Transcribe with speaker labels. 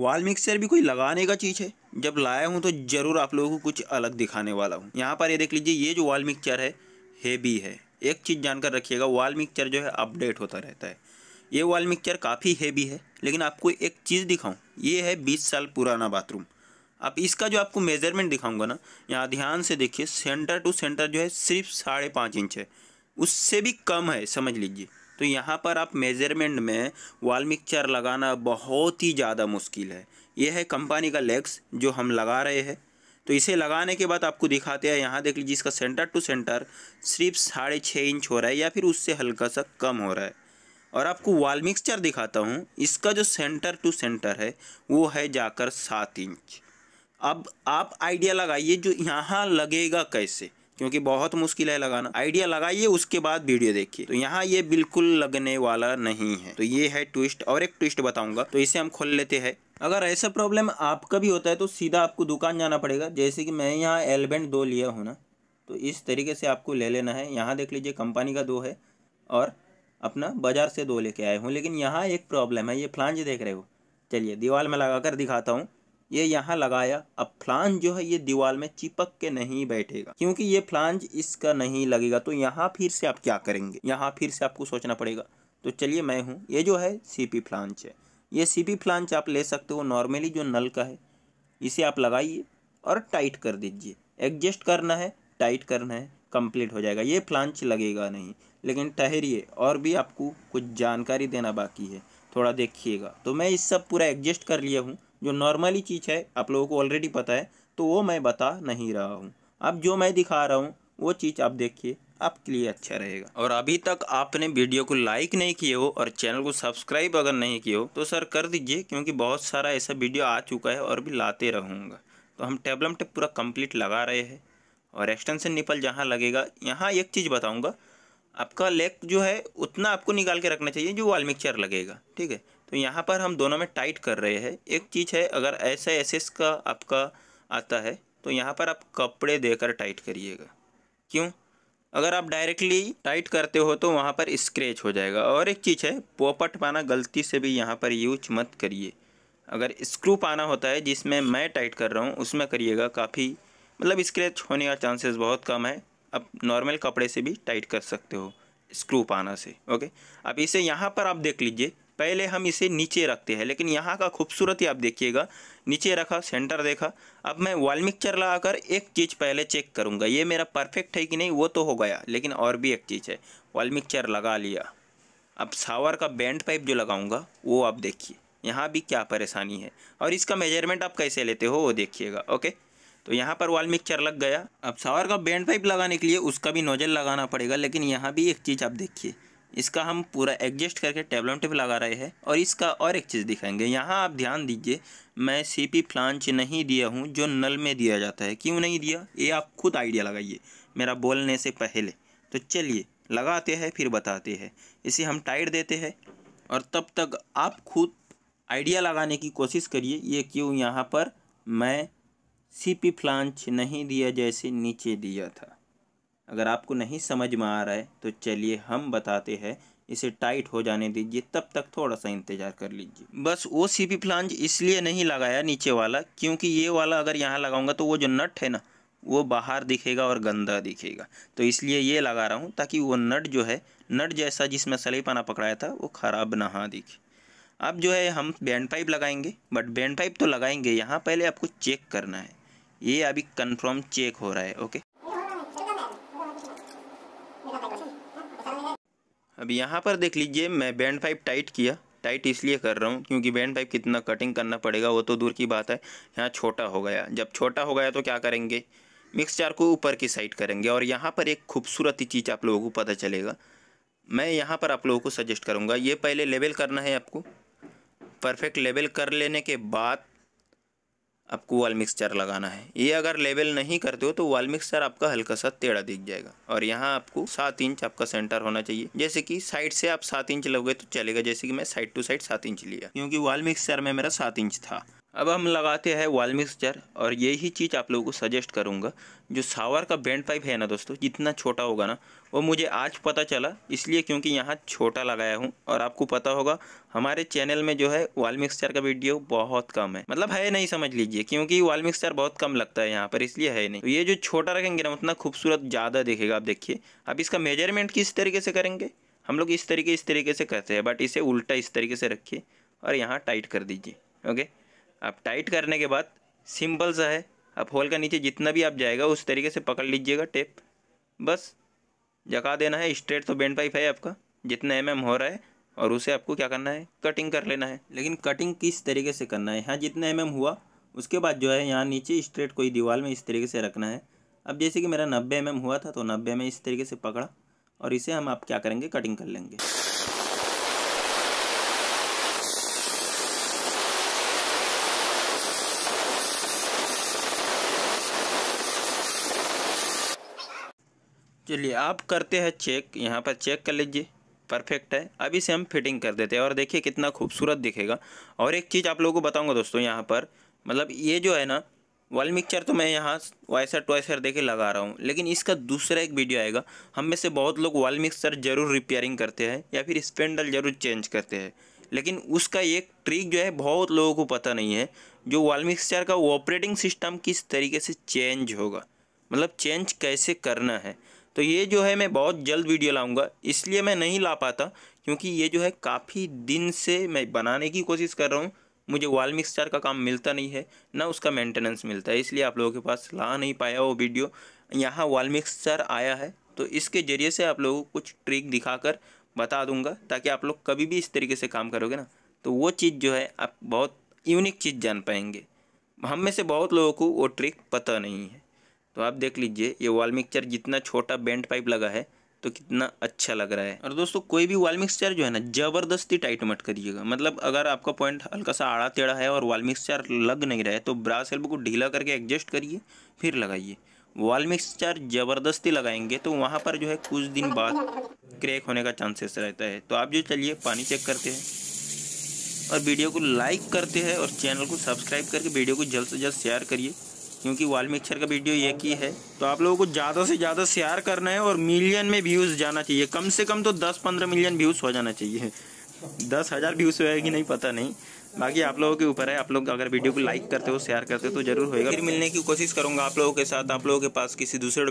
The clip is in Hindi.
Speaker 1: वाल मिक्सर भी कोई लगाने का चीज़ है जब लाया हूँ तो ज़रूर आप लोगों को कुछ अलग दिखाने वाला हूँ यहाँ पर ये देख लीजिए ये जो वाल मिक्सर है हेवी है एक चीज़ जानकर रखिएगा वाल मिक्सर जो है अपडेट होता रहता है ये वाल मिक्सर काफ़ी हेवी है लेकिन आपको एक चीज़ दिखाऊँ ये है बीस साल पुराना बाथरूम अब इसका जो आपको मेजरमेंट दिखाऊंगा ना यहाँ ध्यान से देखिए सेंटर टू सेंटर जो है सिर्फ साढ़े पाँच इंच है उससे भी कम है समझ लीजिए तो यहाँ पर आप मेजरमेंट में वाल मिक्सचर लगाना बहुत ही ज़्यादा मुश्किल है यह है कंपनी का लेग्स जो हम लगा रहे हैं तो इसे लगाने के बाद आपको दिखाते हैं यहाँ देख लीजिए इसका सेंटर टू सेंटर सिर्फ साढ़े छः इंच हो रहा है या फिर उससे हल्का सा कम हो रहा है और आपको वाल मिक्सचर दिखाता हूँ इसका जो सेंटर टू सेंटर है वो है जाकर सात इंच अब आप आइडिया लगाइए जो यहाँ लगेगा कैसे क्योंकि बहुत मुश्किल है लगाना आइडिया लगाइए उसके बाद वीडियो देखिए तो यहाँ ये बिल्कुल लगने वाला नहीं है तो ये है ट्विस्ट और एक ट्विस्ट बताऊंगा तो इसे हम खोल लेते हैं अगर ऐसा प्रॉब्लम आपका भी होता है तो सीधा आपको दुकान जाना पड़ेगा जैसे कि मैं यहाँ एलबेंट दो लिया हूँ ना तो इस तरीके से आपको ले लेना है यहाँ देख लीजिए कंपनी का दो है और अपना बाज़ार से दो लेके आए हूँ लेकिन यहाँ एक प्रॉब्लम है ये फ्लांज देख रहे हो चलिए दीवार में लगा कर दिखाता हूँ ये यहाँ लगाया अब फ्लांज जो है ये दीवार में चिपक के नहीं बैठेगा क्योंकि ये फ्लांज इसका नहीं लगेगा तो यहाँ फिर से आप क्या करेंगे यहाँ फिर से आपको सोचना पड़ेगा तो चलिए मैं हूँ ये जो है सी पी फ्लांच है ये सी पी फ्लांच आप ले सकते हो नॉर्मली जो नल का है इसे आप लगाइए और टाइट कर दीजिए एडजस्ट करना है टाइट करना है कंप्लीट हो जाएगा ये फ्लांच लगेगा नहीं लेकिन ठहरिए और भी आपको कुछ जानकारी देना बाकी है थोड़ा देखिएगा तो मैं इस सब पूरा एडजस्ट कर लिया हूँ जो नॉर्मली चीज़ है आप लोगों को ऑलरेडी पता है तो वो मैं बता नहीं रहा हूँ अब जो मैं दिखा रहा हूँ वो चीज़ आप देखिए आपके लिए अच्छा रहेगा और अभी तक आपने वीडियो को लाइक नहीं किए हो और चैनल को सब्सक्राइब अगर नहीं किए हो तो सर कर दीजिए क्योंकि बहुत सारा ऐसा वीडियो आ चुका है और भी लाते रहूँगा तो हम टेबलम टेप पूरा कंप्लीट लगा रहे हैं और एक्सटेंशन निपल जहाँ लगेगा यहाँ एक चीज़ बताऊँगा आपका लेग जो है उतना आपको निकाल के रखना चाहिए जो वाल मिक्सचर लगेगा ठीक है तो यहाँ पर हम दोनों में टाइट कर रहे हैं एक चीज़ है अगर ऐसे ऐसे का आपका आता है तो यहाँ पर आप कपड़े देकर टाइट करिएगा क्यों अगर आप डायरेक्टली टाइट करते हो तो वहाँ पर स्क्रैच हो जाएगा और एक चीज़ है पोपट पाना गलती से भी यहाँ पर यूज मत करिए अगर स्क्रू पाना होता है जिसमें मैं टाइट कर रहा हूँ उसमें करिएगा काफ़ी मतलब स्क्रैच होने का चांसेस बहुत कम है आप नॉर्मल कपड़े से भी टाइट कर सकते हो स्क्रू पाना से ओके अब इसे यहाँ पर आप देख लीजिए पहले हम इसे नीचे रखते हैं लेकिन यहाँ का खूबसूरती आप देखिएगा नीचे रखा सेंटर देखा अब मैं वाल्मिक्चर लगाकर एक चीज़ पहले चेक करूँगा ये मेरा परफेक्ट है कि नहीं वो तो हो गया लेकिन और भी एक चीज़ है वाल्मिक्चर लगा लिया अब सावर का बैंड पाइप जो लगाऊँगा वो आप देखिए यहाँ भी क्या परेशानी है और इसका मेजरमेंट आप कैसे लेते हो वो देखिएगा ओके तो यहाँ पर वॉल मिक्सचर लग गया अब सावर का बैंड पाइप लगाने के लिए उसका भी नोजल लगाना पड़ेगा लेकिन यहाँ भी एक चीज़ आप देखिए इसका हम पूरा एडजस्ट करके टेबलम टेप लगा रहे हैं और इसका और एक चीज़ दिखाएंगे यहाँ आप ध्यान दीजिए मैं सी पी फ्लांच नहीं दिया हूँ जो नल में दिया जाता है क्यों नहीं दिया ये आप खुद आइडिया लगाइए मेरा बोलने से पहले तो चलिए लगाते हैं फिर बताते हैं इसे हम टाइट देते हैं और तब तक आप खुद आइडिया लगाने की कोशिश करिए ये क्यों यहाँ पर मैं सी पी फ्लांच नहीं दिया जैसे नीचे दिया था अगर आपको नहीं समझ में आ रहा है तो चलिए हम बताते हैं इसे टाइट हो जाने दीजिए तब तक थोड़ा सा इंतज़ार कर लीजिए बस वो सी पी फ्लांज इसलिए नहीं लगाया नीचे वाला क्योंकि ये वाला अगर यहाँ लगाऊंगा तो वो जो नट है ना वो बाहर दिखेगा और गंदा दिखेगा तो इसलिए ये लगा रहा हूँ ताकि वो नट जो है नट जैसा जिसमें सलेपाना पकड़ाया था वो ख़राब ना दिखे अब जो है हम बैंड पाइप लगाएंगे बट बैंड पाइप तो लगाएंगे यहाँ पहले आपको चेक करना है ये अभी कन्फर्म चेक हो रहा है ओके अब यहाँ पर देख लीजिए मैं बैंड पाइप टाइट किया टाइट इसलिए कर रहा हूँ क्योंकि बैंड पाइप कितना कटिंग करना पड़ेगा वो तो दूर की बात है यहाँ छोटा हो गया जब छोटा हो गया तो क्या करेंगे मिक्सचार को ऊपर की साइड करेंगे और यहाँ पर एक खूबसूरत चीज़ आप लोगों को पता चलेगा मैं यहाँ पर आप लोगों को सजेस्ट करूँगा ये पहले लेवल करना है आपको परफेक्ट लेवल कर लेने के बाद आपको वाल मिक्सचर लगाना है ये अगर लेवल नहीं करते हो तो वाल मिक्सचर आपका हल्का सा टेढ़ा दिख जाएगा और यहाँ आपको सात इंच आपका सेंटर होना चाहिए जैसे कि साइड से आप सात इंच लोगे तो चलेगा जैसे कि मैं साइड टू साइड सात इंच लिया क्योंकि वाल मिक्सचर में मेरा सात इंच था अब हम लगाते हैं वाल मिक्सचर और यही चीज़ आप लोगों को सजेस्ट करूँगा जो सावर का बैंड पाइप है ना दोस्तों जितना छोटा होगा ना वो मुझे आज पता चला इसलिए क्योंकि यहाँ छोटा लगाया हूँ और आपको पता होगा हमारे चैनल में जो है वाल मिक्सचर का वीडियो बहुत कम है मतलब है नहीं समझ लीजिए क्योंकि वाल मिक्सचर बहुत कम लगता है यहाँ पर इसलिए है नहीं तो ये जो छोटा रखेंगे ना उतना खूबसूरत ज़्यादा देखेगा आप देखिए अब इसका मेजरमेंट किस तरीके से करेंगे हम लोग इस तरीके इस तरीके से करते हैं बट इसे उल्टा इस तरीके से रखिए और यहाँ टाइट कर दीजिए ओके आप टाइट करने के बाद सिंपल सा है अब होल का नीचे जितना भी आप जाएगा उस तरीके से पकड़ लीजिएगा टेप बस जगा देना है स्ट्रेट तो बैंड पाइप है आपका जितना एम एम हो रहा है और उसे आपको क्या करना है कटिंग कर लेना है लेकिन कटिंग किस तरीके से करना है यहाँ जितना एम एम हुआ उसके बाद जो है यहाँ नीचे स्ट्रेट कोई दीवार में इस तरीके से रखना है अब जैसे कि मेरा नब्बे एम हुआ था तो नब्बे में इस तरीके से पकड़ा और इसे हम आप क्या करेंगे कटिंग कर लेंगे चलिए आप करते हैं चेक यहाँ पर चेक कर लीजिए परफेक्ट है अभी से हम फिटिंग कर देते हैं और देखिए कितना खूबसूरत दिखेगा और एक चीज़ आप लोगों को बताऊँगा दोस्तों यहाँ पर मतलब ये जो है ना वॉल मिक्सचर तो मैं यहाँ वाइसर ट्वाइसर दे के लगा रहा हूँ लेकिन इसका दूसरा एक वीडियो आएगा हम में से बहुत लोग वॉल मिक्सचर जरूर रिपेयरिंग करते हैं या फिर स्पेंडल जरूर चेंज करते हैं लेकिन उसका एक ट्रिक जो है बहुत लोगों को पता नहीं है जो वॉल मिक्सचर का ऑपरेटिंग सिस्टम किस तरीके से चेंज होगा मतलब चेंज कैसे करना है तो ये जो है मैं बहुत जल्द वीडियो लाऊंगा इसलिए मैं नहीं ला पाता क्योंकि ये जो है काफ़ी दिन से मैं बनाने की कोशिश कर रहा हूँ मुझे वाल मिक्सचर का काम मिलता नहीं है ना उसका मेंटेनेंस मिलता है इसलिए आप लोगों के पास ला नहीं पाया वो वीडियो यहाँ वाल मिक्सचर आया है तो इसके ज़रिए से आप लोगों को कुछ ट्रिक दिखाकर बता दूंगा ताकि आप लोग कभी भी इस तरीके से काम करोगे ना तो वो चीज़ जो है आप बहुत यूनिक चीज़ जान पाएंगे हम में से बहुत लोगों को वो ट्रिक पता नहीं है तो आप देख लीजिए ये वाल मिक्सचर जितना छोटा बेंड पाइप लगा है तो कितना अच्छा लग रहा है और दोस्तों कोई भी वाल मिक्सचर जो है ना ज़बरदस्ती टाइट मट करिएगा मतलब अगर आपका पॉइंट हल्का सा आड़ा टेढ़ा है और वाल मिक्सचर लग नहीं रहा है तो ब्रास हेल्प को ढीला करके एडजस्ट करिए फिर लगाइए वाल मिक्सचर ज़बरदस्ती लगाएंगे तो वहाँ पर जो है कुछ दिन बाद क्रैक होने का चांसेस रहता है तो आप जो चलिए पानी चेक करते हैं और वीडियो को लाइक करते हैं और चैनल को सब्सक्राइब करके वीडियो को जल्द से जल्द शेयर करिए क्योंकि वाल्मीक्षर का वीडियो एक ही है तो आप लोगों को ज़्यादा से ज़्यादा शेयर करना है और मिलियन में व्यूज़ जाना चाहिए कम से कम तो दस पंद्रह मिलियन व्यूज़ हो जाना चाहिए दस हज़ार व्यूज़ होगी तो नहीं पता नहीं बाकी आप लोगों के ऊपर है आप लोग अगर वीडियो को लाइक करते हो शेयर करते हो तो जरूर होगा फिर मिलने की कोशिश करूंगा आप लोगों के साथ आप लोगों के पास किसी दूसरे